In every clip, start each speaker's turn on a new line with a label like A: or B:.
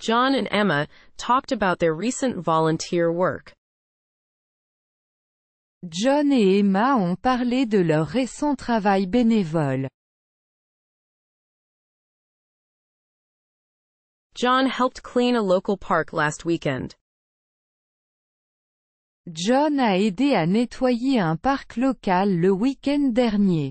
A: John and Emma talked about their recent volunteer work.
B: John et Emma ont parlé de leur récent travail bénévole. helped
A: clean a local park last weekend.
B: John a aidé à nettoyer un parc local le week-end dernier.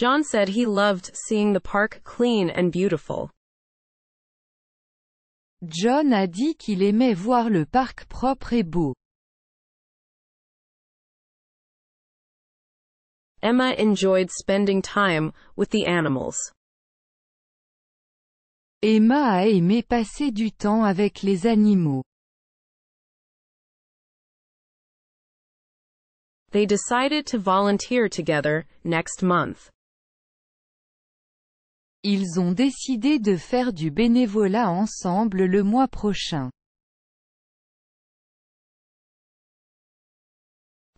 B: John said he loved seeing the park clean and beautiful. John a dit qu'il aimait voir le parc propre et beau.
A: Emma enjoyed spending time with the animals.
B: Emma a aimé passer du temps avec les animaux. They
A: decided to volunteer together next month.
B: Ils ont décidé de faire du bénévolat ensemble le mois prochain.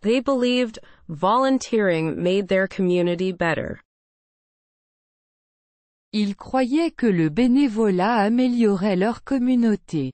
B: They believed
A: volunteering made their community better.
B: Ils croyaient que le bénévolat améliorait leur communauté.